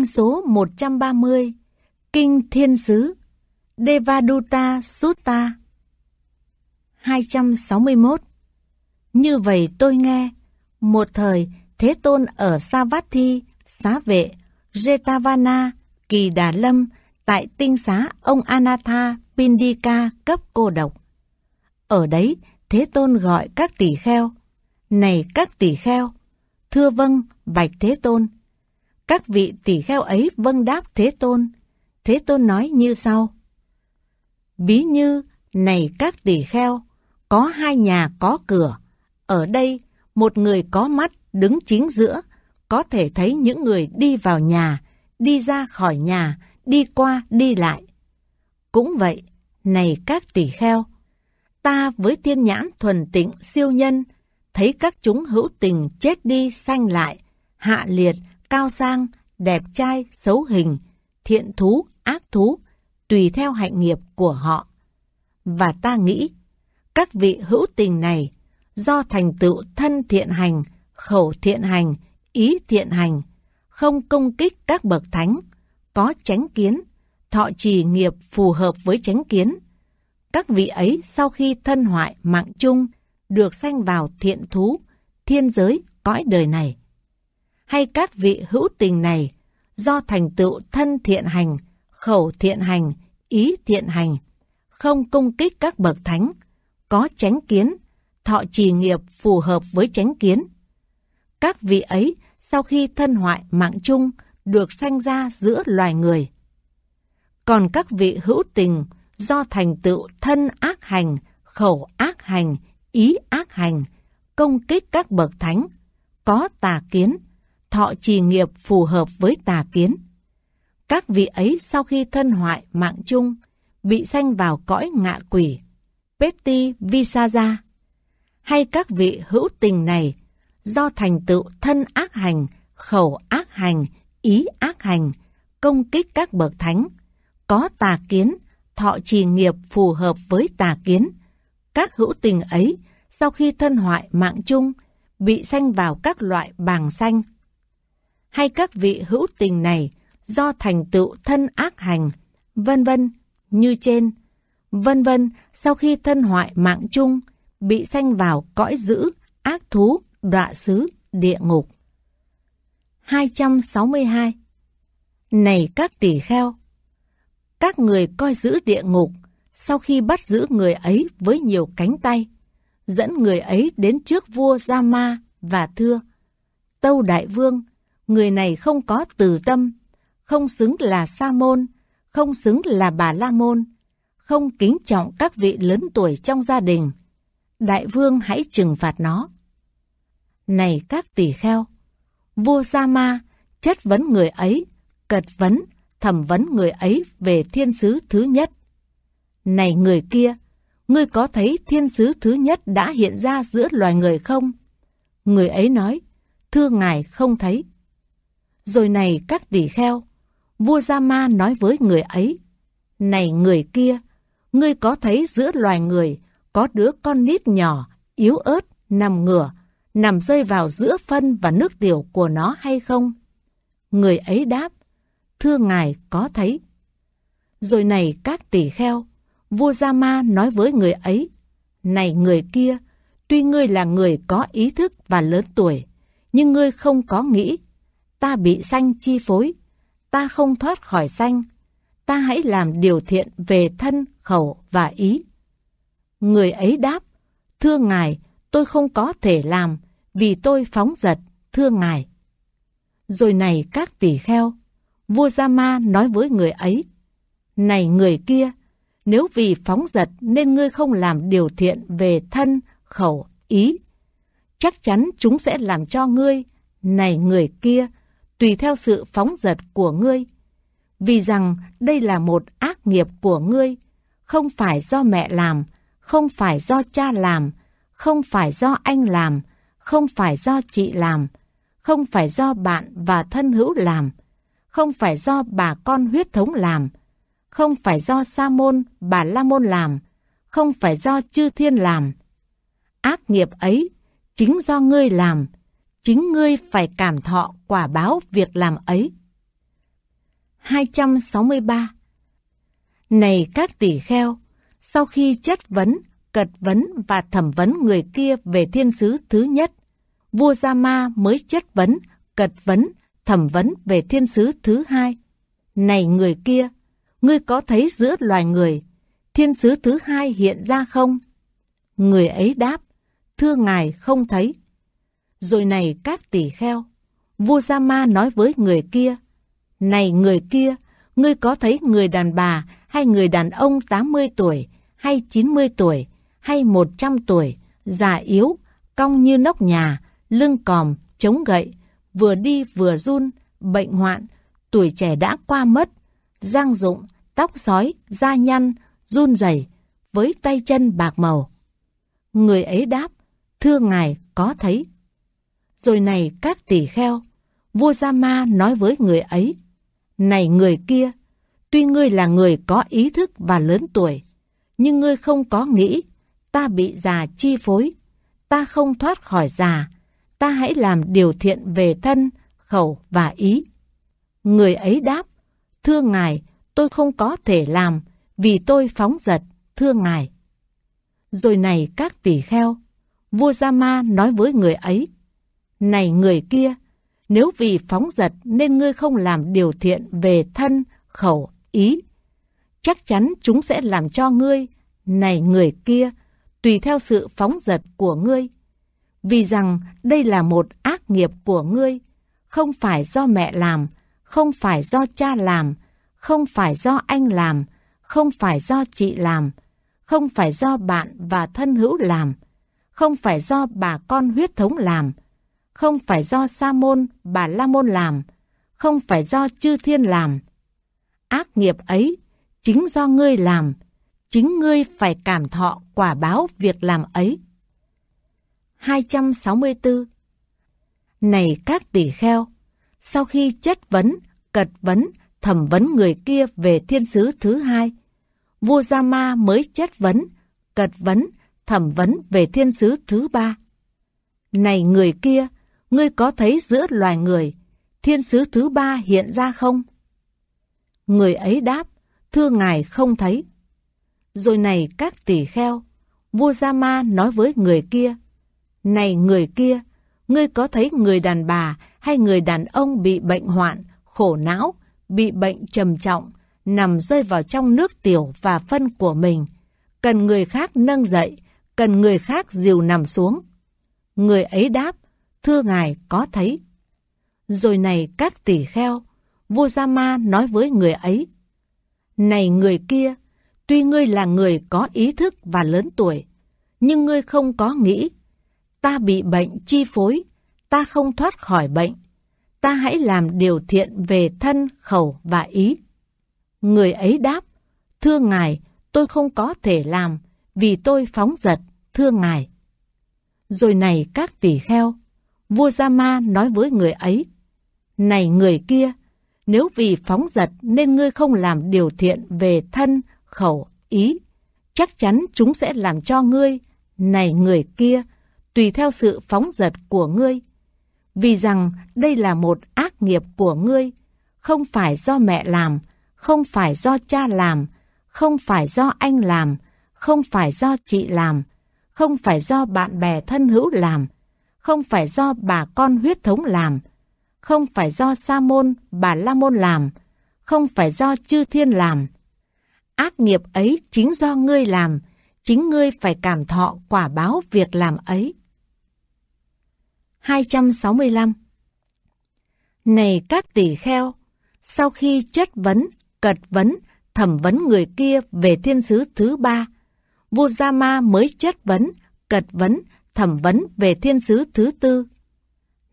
kinh số 130, kinh thiên sứ, Devaduta Sutta. 261. Như vậy tôi nghe, một thời Thế Tôn ở Savatthi, Xá Vệ, Jetavana, Kỳ Đà Lâm, tại tinh xá ông Anatha Pindika cấp cô độc. Ở đấy, Thế Tôn gọi các tỷ kheo. Này các tỷ kheo, thưa vâng, bạch Thế Tôn, các vị tỷ kheo ấy vâng đáp Thế Tôn. Thế Tôn nói như sau. Ví như, này các tỷ kheo, có hai nhà có cửa. Ở đây, một người có mắt đứng chính giữa, có thể thấy những người đi vào nhà, đi ra khỏi nhà, đi qua đi lại. Cũng vậy, này các tỷ kheo, ta với thiên nhãn thuần tịnh siêu nhân, thấy các chúng hữu tình chết đi sanh lại, hạ liệt, cao sang, đẹp trai, xấu hình, thiện thú, ác thú, tùy theo hạnh nghiệp của họ. Và ta nghĩ, các vị hữu tình này, do thành tựu thân thiện hành, khẩu thiện hành, ý thiện hành, không công kích các bậc thánh, có chánh kiến, thọ trì nghiệp phù hợp với chánh kiến. Các vị ấy sau khi thân hoại mạng chung, được sanh vào thiện thú, thiên giới, cõi đời này hay các vị hữu tình này do thành tựu thân thiện hành, khẩu thiện hành, ý thiện hành, không công kích các bậc thánh, có chánh kiến, thọ trì nghiệp phù hợp với chánh kiến. Các vị ấy sau khi thân hoại mạng chung được sanh ra giữa loài người. Còn các vị hữu tình do thành tựu thân ác hành, khẩu ác hành, ý ác hành, công kích các bậc thánh, có tà kiến, thọ trì nghiệp phù hợp với tà kiến. Các vị ấy sau khi thân hoại mạng chung, bị sanh vào cõi ngạ quỷ, Peti Visaja. Hay các vị hữu tình này, do thành tựu thân ác hành, khẩu ác hành, ý ác hành, công kích các bậc thánh, có tà kiến, thọ trì nghiệp phù hợp với tà kiến. Các hữu tình ấy, sau khi thân hoại mạng chung, bị sanh vào các loại bàng xanh, hay các vị hữu tình này do thành tựu thân ác hành, vân vân, như trên. Vân vân, sau khi thân hoại mạng chung, bị sanh vào cõi dữ, ác thú, đọa xứ, địa ngục. 262 Này các tỷ kheo! Các người coi giữ địa ngục, sau khi bắt giữ người ấy với nhiều cánh tay, dẫn người ấy đến trước vua Gia Ma và thưa, Tâu Đại Vương, người này không có từ tâm, không xứng là sa môn, không xứng là bà la môn, không kính trọng các vị lớn tuổi trong gia đình. Đại vương hãy trừng phạt nó. Này các tỷ kheo, vua Sa Ma chất vấn người ấy, cật vấn, thẩm vấn người ấy về thiên sứ thứ nhất. Này người kia, ngươi có thấy thiên sứ thứ nhất đã hiện ra giữa loài người không? Người ấy nói, thưa ngài không thấy. Rồi này các tỷ kheo, vua Gia Ma nói với người ấy, Này người kia, ngươi có thấy giữa loài người có đứa con nít nhỏ, yếu ớt, nằm ngửa, nằm rơi vào giữa phân và nước tiểu của nó hay không? Người ấy đáp, thưa ngài có thấy. Rồi này các tỷ kheo, vua Gia Ma nói với người ấy, này người kia, tuy ngươi là người có ý thức và lớn tuổi, nhưng ngươi không có nghĩ ta bị sanh chi phối, ta không thoát khỏi sanh, ta hãy làm điều thiện về thân, khẩu và ý. Người ấy đáp, thưa ngài, tôi không có thể làm vì tôi phóng giật, thưa ngài. Rồi này các tỷ kheo, vua Gia Ma nói với người ấy, này người kia, nếu vì phóng giật nên ngươi không làm điều thiện về thân, khẩu, ý, chắc chắn chúng sẽ làm cho ngươi, này người kia, tùy theo sự phóng dật của ngươi. Vì rằng đây là một ác nghiệp của ngươi, không phải do mẹ làm, không phải do cha làm, không phải do anh làm, không phải do chị làm, không phải do bạn và thân hữu làm, không phải do bà con huyết thống làm, không phải do sa môn, bà la môn làm, không phải do chư thiên làm. Ác nghiệp ấy chính do ngươi làm, chính ngươi phải cảm thọ quả báo việc làm ấy. 263 Này các tỷ kheo, sau khi chất vấn, cật vấn và thẩm vấn người kia về thiên sứ thứ nhất, vua Gia Ma mới chất vấn, cật vấn, thẩm vấn về thiên sứ thứ hai. Này người kia, ngươi có thấy giữa loài người, thiên sứ thứ hai hiện ra không? Người ấy đáp, thưa ngài không thấy. Rồi này các tỷ kheo, vua Gia Ma nói với người kia, Này người kia, ngươi có thấy người đàn bà hay người đàn ông 80 tuổi, hay 90 tuổi, hay 100 tuổi, già yếu, cong như nóc nhà, lưng còm, chống gậy, vừa đi vừa run, bệnh hoạn, tuổi trẻ đã qua mất, giang dụng, tóc sói, da nhăn, run dày, với tay chân bạc màu. Người ấy đáp, thưa ngài có thấy rồi này các tỷ kheo, vua Gia Ma nói với người ấy, Này người kia, tuy ngươi là người có ý thức và lớn tuổi, nhưng ngươi không có nghĩ, ta bị già chi phối, ta không thoát khỏi già, ta hãy làm điều thiện về thân, khẩu và ý. Người ấy đáp, thưa ngài, tôi không có thể làm vì tôi phóng giật, thưa ngài. Rồi này các tỷ kheo, vua Gia Ma nói với người ấy, này người kia, nếu vì phóng giật nên ngươi không làm điều thiện về thân, khẩu, ý, chắc chắn chúng sẽ làm cho ngươi, này người kia, tùy theo sự phóng giật của ngươi. Vì rằng đây là một ác nghiệp của ngươi, không phải do mẹ làm, không phải do cha làm, không phải do anh làm, không phải do chị làm, không phải do bạn và thân hữu làm, không phải do bà con huyết thống làm, không phải do Sa Môn, Bà La Môn làm, không phải do chư thiên làm. Ác nghiệp ấy chính do ngươi làm, chính ngươi phải cảm thọ quả báo việc làm ấy. 264 Này các tỷ kheo, sau khi chất vấn, cật vấn, thẩm vấn người kia về thiên sứ thứ hai, vua Gia Ma mới chất vấn, cật vấn, thẩm vấn về thiên sứ thứ ba. Này người kia, ngươi có thấy giữa loài người, thiên sứ thứ ba hiện ra không? Người ấy đáp, thưa ngài không thấy. Rồi này các tỷ kheo, vua Gia Ma nói với người kia, Này người kia, ngươi có thấy người đàn bà hay người đàn ông bị bệnh hoạn, khổ não, bị bệnh trầm trọng, nằm rơi vào trong nước tiểu và phân của mình, cần người khác nâng dậy, cần người khác dìu nằm xuống. Người ấy đáp, thưa ngài có thấy. Rồi này các tỷ kheo, vua Gia Ma nói với người ấy. Này người kia, tuy ngươi là người có ý thức và lớn tuổi, nhưng ngươi không có nghĩ. Ta bị bệnh chi phối, ta không thoát khỏi bệnh. Ta hãy làm điều thiện về thân, khẩu và ý. Người ấy đáp, thưa ngài, tôi không có thể làm vì tôi phóng giật, thưa ngài. Rồi này các tỷ kheo, vua Gia-ma nói với người ấy, Này người kia, nếu vì phóng giật nên ngươi không làm điều thiện về thân, khẩu, ý, chắc chắn chúng sẽ làm cho ngươi, này người kia, tùy theo sự phóng giật của ngươi. Vì rằng đây là một ác nghiệp của ngươi, không phải do mẹ làm, không phải do cha làm, không phải do anh làm, không phải do chị làm, không phải do bạn bè thân hữu làm, không phải do bà con huyết thống làm, không phải do Sa Môn, bà La Môn làm, không phải do chư thiên làm. Ác nghiệp ấy chính do ngươi làm, chính ngươi phải cảm thọ quả báo việc làm ấy. 265 Này các tỷ kheo, sau khi chất vấn, cật vấn, thẩm vấn người kia về thiên sứ thứ ba, Vua Gia Ma mới chất vấn, cật vấn, thẩm vấn về thiên sứ thứ tư.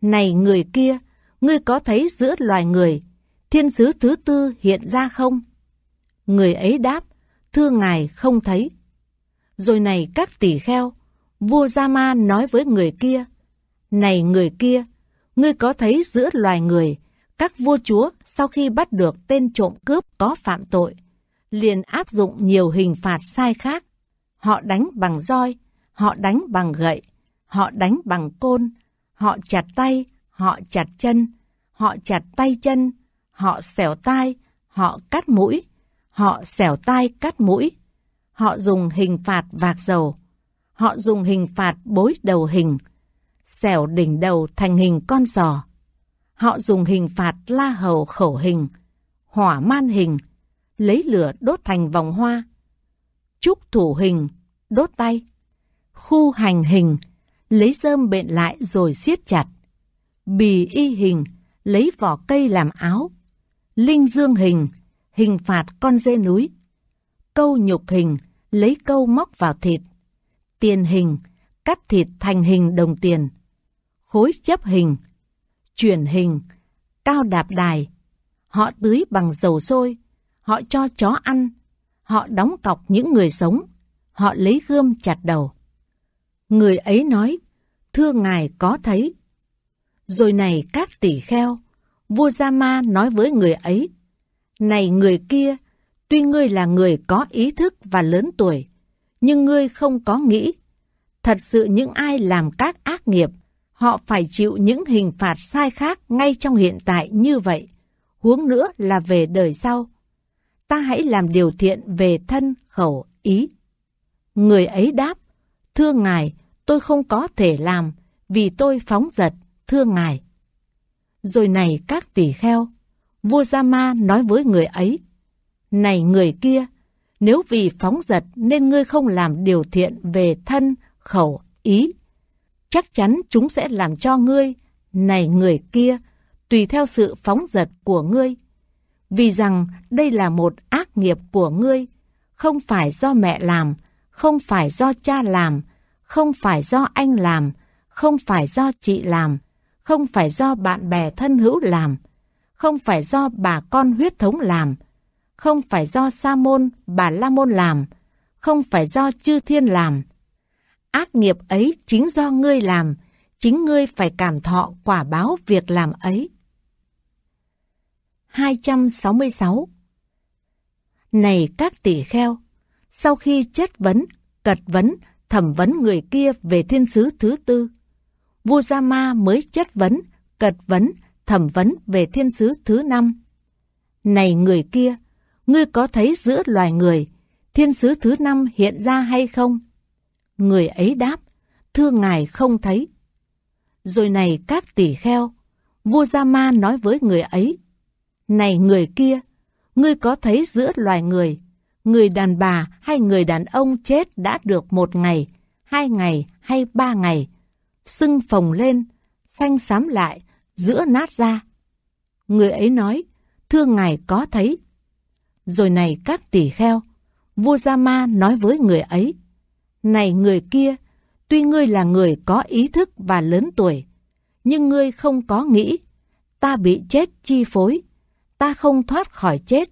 Này người kia, ngươi có thấy giữa loài người, thiên sứ thứ tư hiện ra không? Người ấy đáp, thưa ngài không thấy. Rồi này các tỷ kheo, vua Gia Ma nói với người kia, Này người kia, ngươi có thấy giữa loài người, các vua chúa sau khi bắt được tên trộm cướp có phạm tội, liền áp dụng nhiều hình phạt sai khác. Họ đánh bằng roi, Họ đánh bằng gậy, họ đánh bằng côn, họ chặt tay, họ chặt chân, họ chặt tay chân, họ xẻo tai, họ cắt mũi, họ xẻo tai cắt mũi. Họ dùng hình phạt vạc dầu, họ dùng hình phạt bối đầu hình, xẻo đỉnh đầu thành hình con giò. Họ dùng hình phạt la hầu khẩu hình, hỏa man hình, lấy lửa đốt thành vòng hoa. Trúc thủ hình, đốt tay khu hành hình, lấy dơm bện lại rồi siết chặt. Bì y hình, lấy vỏ cây làm áo. Linh dương hình, hình phạt con dê núi. Câu nhục hình, lấy câu móc vào thịt. Tiền hình, cắt thịt thành hình đồng tiền. Khối chấp hình, chuyển hình, cao đạp đài. Họ tưới bằng dầu sôi, họ cho chó ăn, họ đóng cọc những người sống, họ lấy gươm chặt đầu. Người ấy nói, thưa ngài có thấy. Rồi này các tỷ kheo, vua Gia Ma nói với người ấy, này người kia, tuy ngươi là người có ý thức và lớn tuổi, nhưng ngươi không có nghĩ. Thật sự những ai làm các ác nghiệp, họ phải chịu những hình phạt sai khác ngay trong hiện tại như vậy, huống nữa là về đời sau. Ta hãy làm điều thiện về thân, khẩu, ý. Người ấy đáp, thưa ngài, tôi không có thể làm vì tôi phóng giật, thưa ngài. Rồi này các tỷ kheo, vua Giama nói với người ấy, này người kia, nếu vì phóng giật nên ngươi không làm điều thiện về thân, khẩu, ý, chắc chắn chúng sẽ làm cho ngươi, này người kia, tùy theo sự phóng giật của ngươi. Vì rằng đây là một ác nghiệp của ngươi, không phải do mẹ làm, không phải do cha làm, không phải do anh làm, không phải do chị làm, không phải do bạn bè thân hữu làm, không phải do bà con huyết thống làm, không phải do sa môn, bà la môn làm, không phải do chư thiên làm. Ác nghiệp ấy chính do ngươi làm, chính ngươi phải cảm thọ quả báo việc làm ấy. 266 Này các tỷ kheo, sau khi chất vấn, cật vấn thẩm vấn người kia về thiên sứ thứ tư. Vua Gia Ma mới chất vấn, cật vấn, thẩm vấn về thiên sứ thứ năm. Này người kia, ngươi có thấy giữa loài người, thiên sứ thứ năm hiện ra hay không? Người ấy đáp, thưa ngài không thấy. Rồi này các tỷ kheo, vua Gia Ma nói với người ấy, Này người kia, ngươi có thấy giữa loài người, người đàn bà hay người đàn ông chết đã được một ngày, hai ngày hay ba ngày, sưng phồng lên, xanh xám lại, giữa nát ra. Người ấy nói, thưa ngài có thấy. Rồi này các tỷ kheo, vua Gia Ma nói với người ấy, này người kia, tuy ngươi là người có ý thức và lớn tuổi, nhưng ngươi không có nghĩ, ta bị chết chi phối, ta không thoát khỏi chết,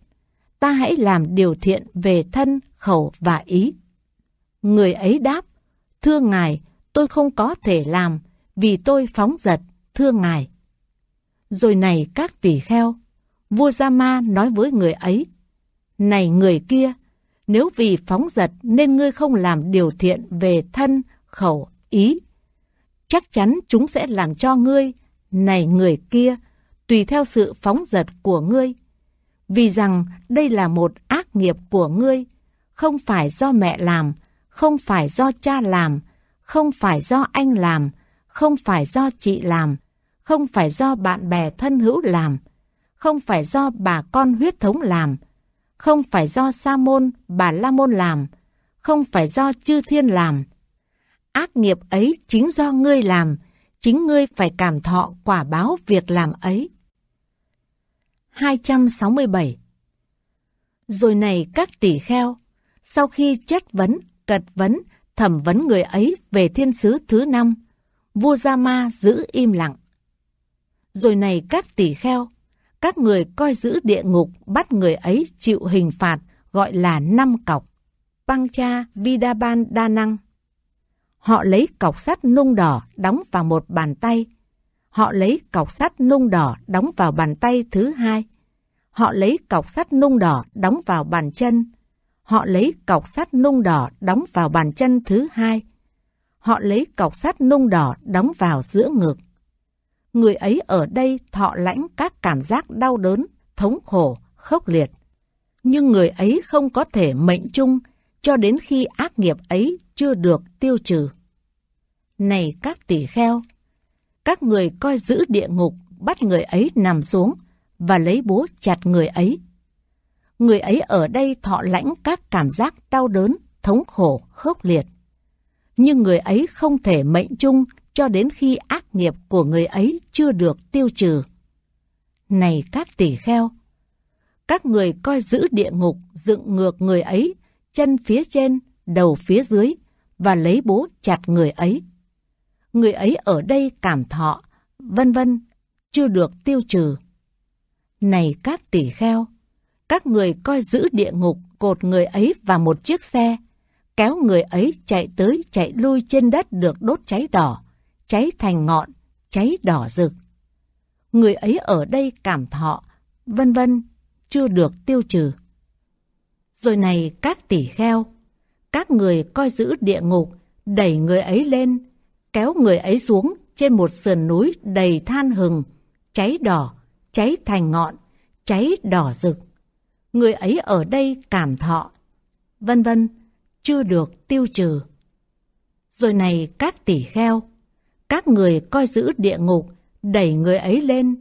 ta hãy làm điều thiện về thân, khẩu và ý. Người ấy đáp, thưa ngài, tôi không có thể làm, vì tôi phóng giật, thưa ngài. Rồi này các tỷ kheo, vua Gia-ma nói với người ấy, này người kia, nếu vì phóng giật nên ngươi không làm điều thiện về thân, khẩu, ý, chắc chắn chúng sẽ làm cho ngươi, này người kia, tùy theo sự phóng giật của ngươi vì rằng đây là một ác nghiệp của ngươi, không phải do mẹ làm, không phải do cha làm, không phải do anh làm, không phải do chị làm, không phải do bạn bè thân hữu làm, không phải do bà con huyết thống làm, không phải do sa môn bà la môn làm, không phải do chư thiên làm. Ác nghiệp ấy chính do ngươi làm, chính ngươi phải cảm thọ quả báo việc làm ấy. 267 Rồi này các tỷ kheo, sau khi chất vấn, cật vấn, thẩm vấn người ấy về thiên sứ thứ năm, vua Gia Ma giữ im lặng. Rồi này các tỷ kheo, các người coi giữ địa ngục bắt người ấy chịu hình phạt gọi là năm cọc. Pangcha Vidaban Đa Năng Họ lấy cọc sắt nung đỏ đóng vào một bàn tay, Họ lấy cọc sắt nung đỏ đóng vào bàn tay thứ hai. Họ lấy cọc sắt nung đỏ đóng vào bàn chân. Họ lấy cọc sắt nung đỏ đóng vào bàn chân thứ hai. Họ lấy cọc sắt nung đỏ đóng vào giữa ngực. Người ấy ở đây thọ lãnh các cảm giác đau đớn, thống khổ, khốc liệt. Nhưng người ấy không có thể mệnh chung cho đến khi ác nghiệp ấy chưa được tiêu trừ. Này các tỷ kheo, các người coi giữ địa ngục, bắt người ấy nằm xuống và lấy bố chặt người ấy. Người ấy ở đây thọ lãnh các cảm giác đau đớn, thống khổ, khốc liệt. Nhưng người ấy không thể mệnh chung cho đến khi ác nghiệp của người ấy chưa được tiêu trừ. Này các tỷ kheo! Các người coi giữ địa ngục dựng ngược người ấy, chân phía trên, đầu phía dưới và lấy bố chặt người ấy người ấy ở đây cảm thọ, vân vân, chưa được tiêu trừ. Này các tỷ kheo, các người coi giữ địa ngục cột người ấy vào một chiếc xe, kéo người ấy chạy tới chạy lui trên đất được đốt cháy đỏ, cháy thành ngọn, cháy đỏ rực. Người ấy ở đây cảm thọ, vân vân, chưa được tiêu trừ. Rồi này các tỷ kheo, các người coi giữ địa ngục, đẩy người ấy lên, kéo người ấy xuống trên một sườn núi đầy than hừng, cháy đỏ, cháy thành ngọn, cháy đỏ rực. Người ấy ở đây cảm thọ, vân vân, chưa được tiêu trừ. Rồi này các tỷ kheo, các người coi giữ địa ngục, đẩy người ấy lên,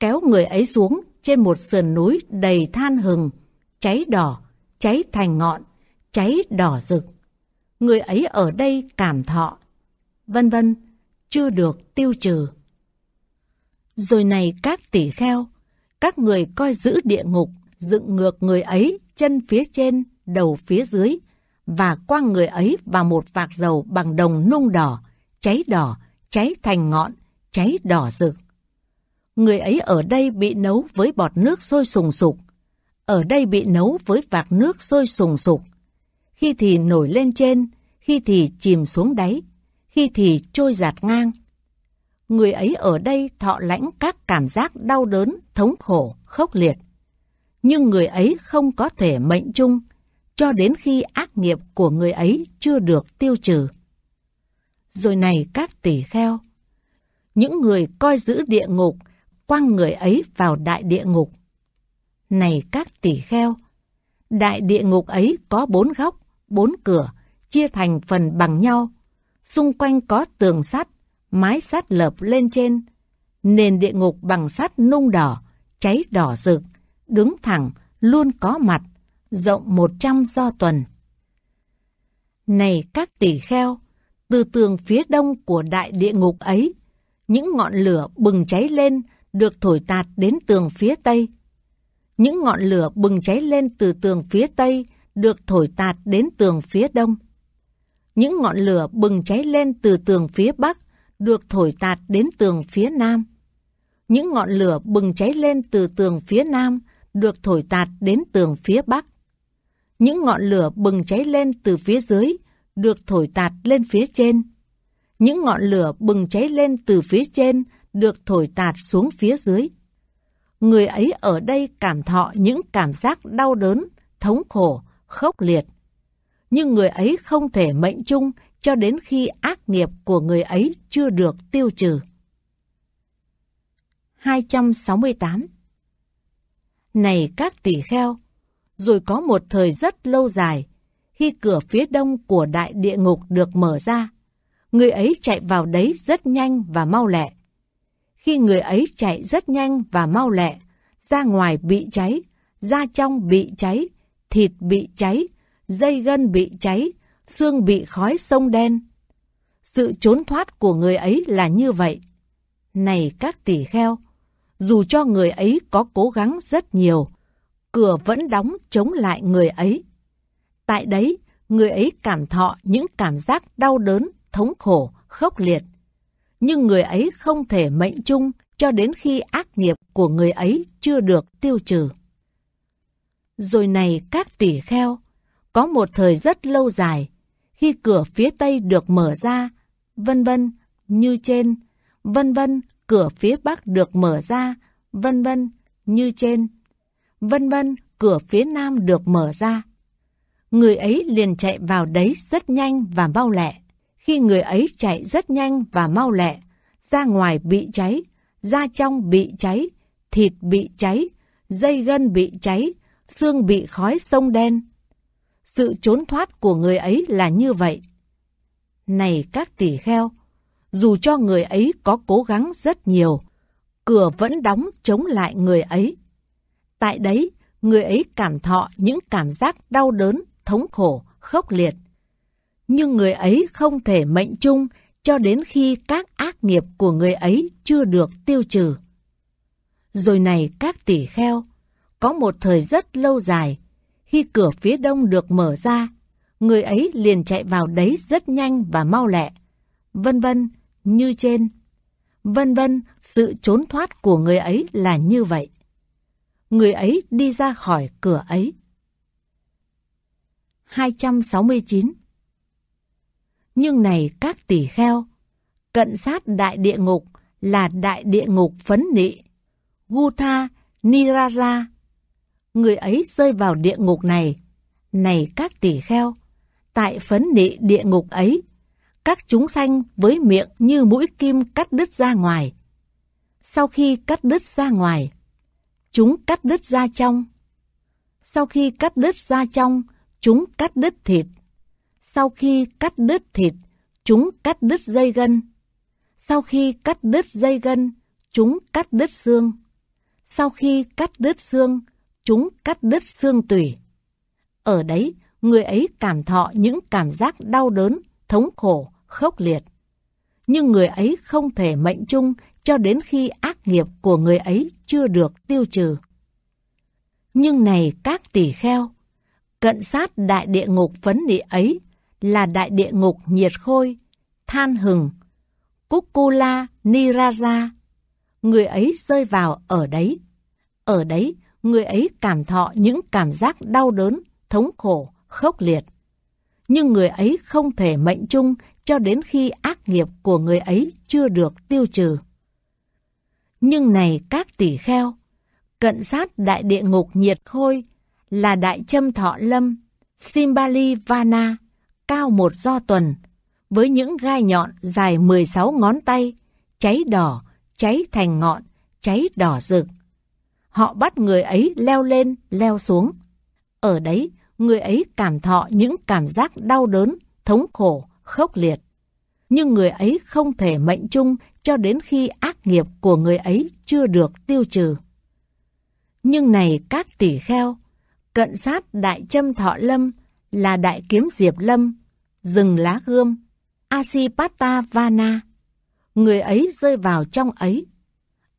kéo người ấy xuống trên một sườn núi đầy than hừng, cháy đỏ, cháy thành ngọn, cháy đỏ rực. Người ấy ở đây cảm thọ, vân vân, chưa được tiêu trừ. Rồi này các tỷ kheo, các người coi giữ địa ngục, dựng ngược người ấy chân phía trên, đầu phía dưới, và quăng người ấy vào một vạc dầu bằng đồng nung đỏ, cháy đỏ, cháy thành ngọn, cháy đỏ rực. Người ấy ở đây bị nấu với bọt nước sôi sùng sục, ở đây bị nấu với vạc nước sôi sùng sục. Khi thì nổi lên trên, khi thì chìm xuống đáy, khi thì trôi giạt ngang. Người ấy ở đây thọ lãnh các cảm giác đau đớn, thống khổ, khốc liệt. Nhưng người ấy không có thể mệnh chung, cho đến khi ác nghiệp của người ấy chưa được tiêu trừ. Rồi này các tỷ kheo, những người coi giữ địa ngục, quăng người ấy vào đại địa ngục. Này các tỷ kheo, đại địa ngục ấy có bốn góc, bốn cửa, chia thành phần bằng nhau xung quanh có tường sắt, mái sắt lợp lên trên, nền địa ngục bằng sắt nung đỏ, cháy đỏ rực, đứng thẳng, luôn có mặt, rộng 100 do tuần. Này các tỷ kheo, từ tường phía đông của đại địa ngục ấy, những ngọn lửa bừng cháy lên được thổi tạt đến tường phía tây. Những ngọn lửa bừng cháy lên từ tường phía tây được thổi tạt đến tường phía đông. Những ngọn lửa bừng cháy lên từ tường phía bắc, được thổi tạt đến tường phía nam. Những ngọn lửa bừng cháy lên từ tường phía nam, được thổi tạt đến tường phía bắc. Những ngọn lửa bừng cháy lên từ phía dưới, được thổi tạt lên phía trên. Những ngọn lửa bừng cháy lên từ phía trên, được thổi tạt xuống phía dưới. Người ấy ở đây cảm thọ những cảm giác đau đớn, thống khổ, khốc liệt nhưng người ấy không thể mệnh chung cho đến khi ác nghiệp của người ấy chưa được tiêu trừ. 268 Này các tỷ kheo, rồi có một thời rất lâu dài, khi cửa phía đông của đại địa ngục được mở ra, người ấy chạy vào đấy rất nhanh và mau lẹ. Khi người ấy chạy rất nhanh và mau lẹ, ra ngoài bị cháy, da trong bị cháy, thịt bị cháy, dây gân bị cháy, xương bị khói sông đen. Sự trốn thoát của người ấy là như vậy. Này các tỷ kheo, dù cho người ấy có cố gắng rất nhiều, cửa vẫn đóng chống lại người ấy. Tại đấy, người ấy cảm thọ những cảm giác đau đớn, thống khổ, khốc liệt. Nhưng người ấy không thể mệnh chung cho đến khi ác nghiệp của người ấy chưa được tiêu trừ. Rồi này các tỷ kheo, có một thời rất lâu dài, khi cửa phía Tây được mở ra, vân vân như trên, vân vân cửa phía Bắc được mở ra, vân vân như trên, vân vân cửa phía Nam được mở ra. Người ấy liền chạy vào đấy rất nhanh và mau lẹ. Khi người ấy chạy rất nhanh và mau lẹ, ra ngoài bị cháy, da trong bị cháy, thịt bị cháy, dây gân bị cháy, xương bị khói sông đen. Sự trốn thoát của người ấy là như vậy. Này các tỷ kheo, dù cho người ấy có cố gắng rất nhiều, cửa vẫn đóng chống lại người ấy. Tại đấy, người ấy cảm thọ những cảm giác đau đớn, thống khổ, khốc liệt. Nhưng người ấy không thể mệnh chung cho đến khi các ác nghiệp của người ấy chưa được tiêu trừ. Rồi này các tỷ kheo, có một thời rất lâu dài, khi cửa phía đông được mở ra, người ấy liền chạy vào đấy rất nhanh và mau lẹ. Vân vân, như trên. Vân vân, sự trốn thoát của người ấy là như vậy. Người ấy đi ra khỏi cửa ấy. 269 Nhưng này các tỷ kheo, cận sát đại địa ngục là đại địa ngục phấn nị. Gutha, Niraja người ấy rơi vào địa ngục này. Này các tỷ kheo, tại phấn nị địa ngục ấy, các chúng sanh với miệng như mũi kim cắt đứt ra ngoài. Sau khi cắt đứt ra ngoài, chúng cắt đứt ra trong. Sau khi cắt đứt ra trong, chúng cắt đứt thịt. Sau khi cắt đứt thịt, chúng cắt đứt dây gân. Sau khi cắt đứt dây gân, chúng cắt đứt xương. Sau khi cắt đứt xương, chúng cắt đứt xương tủy. Ở đấy, người ấy cảm thọ những cảm giác đau đớn, thống khổ, khốc liệt. Nhưng người ấy không thể mệnh chung cho đến khi ác nghiệp của người ấy chưa được tiêu trừ. Nhưng này các tỷ kheo, cận sát đại địa ngục phấn địa ấy là đại địa ngục nhiệt khôi, than hừng, Kukula Niraja. Người ấy rơi vào ở đấy. Ở đấy, người ấy cảm thọ những cảm giác đau đớn, thống khổ, khốc liệt. Nhưng người ấy không thể mệnh chung cho đến khi ác nghiệp của người ấy chưa được tiêu trừ. Nhưng này các tỷ kheo, cận sát đại địa ngục nhiệt khôi là đại châm thọ lâm, Simbali Vana, cao một do tuần, với những gai nhọn dài 16 ngón tay, cháy đỏ, cháy thành ngọn, cháy đỏ rực họ bắt người ấy leo lên, leo xuống. Ở đấy, người ấy cảm thọ những cảm giác đau đớn, thống khổ, khốc liệt. Nhưng người ấy không thể mệnh chung cho đến khi ác nghiệp của người ấy chưa được tiêu trừ. Nhưng này các tỷ kheo, cận sát đại châm thọ lâm là đại kiếm diệp lâm, rừng lá gươm, Asipata Vana. Người ấy rơi vào trong ấy.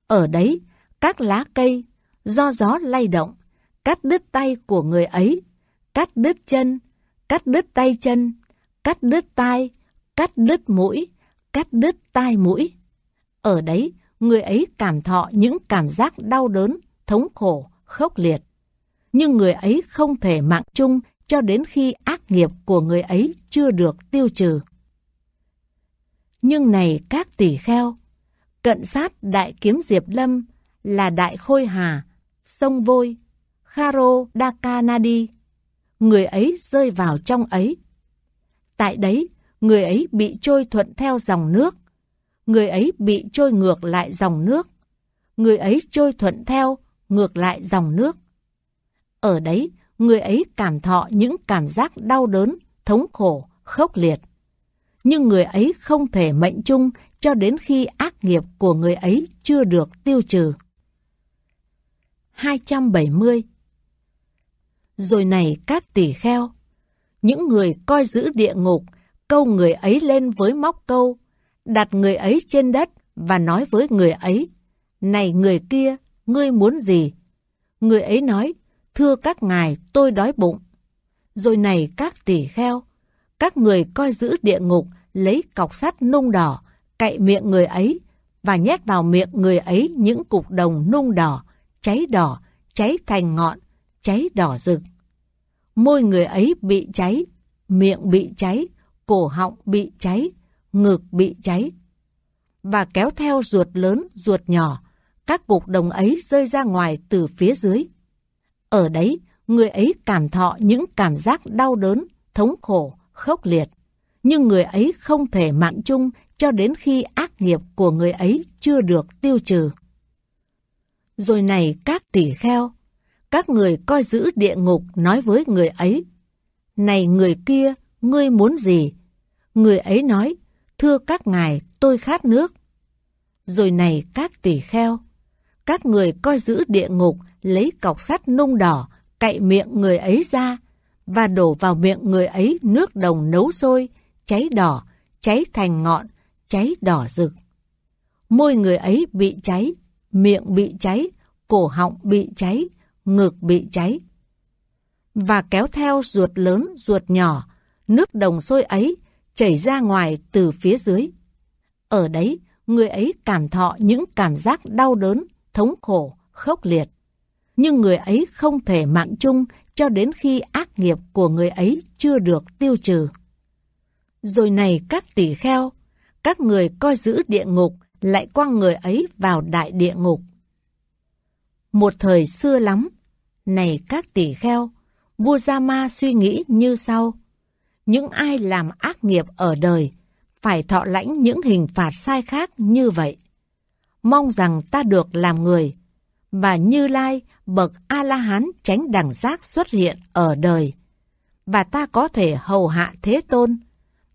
Ở đấy, các lá cây do gió lay động, cắt đứt tay của người ấy, cắt đứt chân, cắt đứt tay chân, cắt đứt tai, cắt đứt mũi, cắt đứt tai mũi. Ở đấy, người ấy cảm thọ những cảm giác đau đớn, thống khổ, khốc liệt. Nhưng người ấy không thể mạng chung cho đến khi ác nghiệp của người ấy chưa được tiêu trừ. Nhưng này các tỷ kheo, cận sát đại kiếm Diệp Lâm là đại khôi hà, sông vôi, Kharo Dakanadi. Người ấy rơi vào trong ấy. Tại đấy, người ấy bị trôi thuận theo dòng nước. Người ấy bị trôi ngược lại dòng nước. Người ấy trôi thuận theo, ngược lại dòng nước. Ở đấy, người ấy cảm thọ những cảm giác đau đớn, thống khổ, khốc liệt. Nhưng người ấy không thể mệnh chung cho đến khi ác nghiệp của người ấy chưa được tiêu trừ. 270. Rồi này các tỷ kheo, những người coi giữ địa ngục, câu người ấy lên với móc câu, đặt người ấy trên đất và nói với người ấy, này người kia, ngươi muốn gì? Người ấy nói, thưa các ngài, tôi đói bụng. Rồi này các tỷ kheo, các người coi giữ địa ngục lấy cọc sắt nung đỏ, cậy miệng người ấy và nhét vào miệng người ấy những cục đồng nung đỏ cháy đỏ, cháy thành ngọn, cháy đỏ rực. Môi người ấy bị cháy, miệng bị cháy, cổ họng bị cháy, ngực bị cháy. Và kéo theo ruột lớn, ruột nhỏ, các cục đồng ấy rơi ra ngoài từ phía dưới. Ở đấy, người ấy cảm thọ những cảm giác đau đớn, thống khổ, khốc liệt. Nhưng người ấy không thể mạng chung cho đến khi ác nghiệp của người ấy chưa được tiêu trừ. Rồi này các tỷ kheo, các người coi giữ địa ngục nói với người ấy. Này người kia, ngươi muốn gì? Người ấy nói, thưa các ngài, tôi khát nước. Rồi này các tỷ kheo, các người coi giữ địa ngục lấy cọc sắt nung đỏ cậy miệng người ấy ra và đổ vào miệng người ấy nước đồng nấu sôi, cháy đỏ, cháy thành ngọn, cháy đỏ rực. Môi người ấy bị cháy, miệng bị cháy, cổ họng bị cháy, ngực bị cháy. Và kéo theo ruột lớn, ruột nhỏ, nước đồng sôi ấy chảy ra ngoài từ phía dưới. Ở đấy, người ấy cảm thọ những cảm giác đau đớn, thống khổ, khốc liệt. Nhưng người ấy không thể mạng chung cho đến khi ác nghiệp của người ấy chưa được tiêu trừ. Rồi này các tỷ kheo, các người coi giữ địa ngục lại quăng người ấy vào đại địa ngục. Một thời xưa lắm, này các tỷ kheo, vua Gia Ma suy nghĩ như sau. Những ai làm ác nghiệp ở đời, phải thọ lãnh những hình phạt sai khác như vậy. Mong rằng ta được làm người, và Như Lai, bậc A-la-hán tránh đẳng giác xuất hiện ở đời. Và ta có thể hầu hạ Thế Tôn,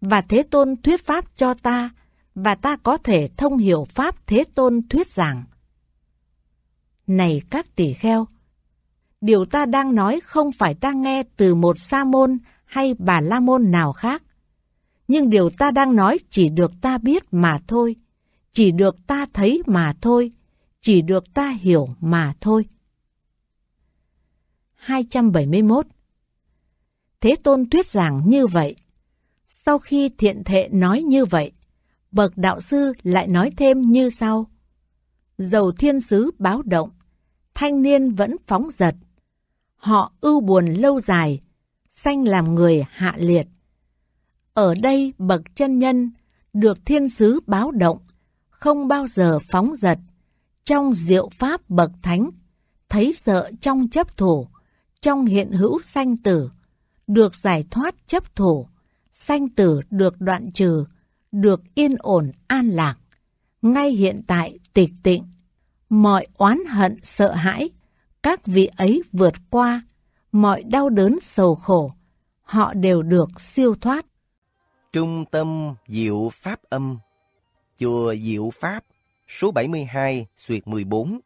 và Thế Tôn thuyết pháp cho ta, và ta có thể thông hiểu Pháp Thế Tôn thuyết giảng. Này các tỷ kheo, điều ta đang nói không phải ta nghe từ một sa môn hay bà la môn nào khác, nhưng điều ta đang nói chỉ được ta biết mà thôi, chỉ được ta thấy mà thôi, chỉ được ta hiểu mà thôi. 271 Thế Tôn thuyết giảng như vậy. Sau khi thiện thệ nói như vậy, bậc đạo sư lại nói thêm như sau. Dầu thiên sứ báo động, thanh niên vẫn phóng giật. Họ ưu buồn lâu dài, sanh làm người hạ liệt. Ở đây bậc chân nhân được thiên sứ báo động, không bao giờ phóng giật. Trong diệu pháp bậc thánh, thấy sợ trong chấp thủ, trong hiện hữu sanh tử, được giải thoát chấp thủ, sanh tử được đoạn trừ, được yên ổn an lạc. Ngay hiện tại tịch tịnh, mọi oán hận sợ hãi, các vị ấy vượt qua, mọi đau đớn sầu khổ, họ đều được siêu thoát. Trung tâm Diệu Pháp Âm Chùa Diệu Pháp số 72, suyệt 14,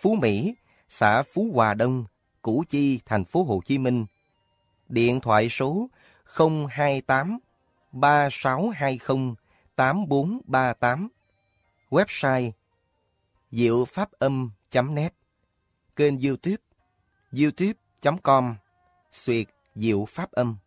Phú Mỹ, xã Phú Hòa Đông, Củ Chi, thành phố Hồ Chí Minh. Điện thoại số 028 3620 8438 Website Diệu Pháp Âm.net Kênh Youtube youtube.com Xuyệt Diệu Pháp Âm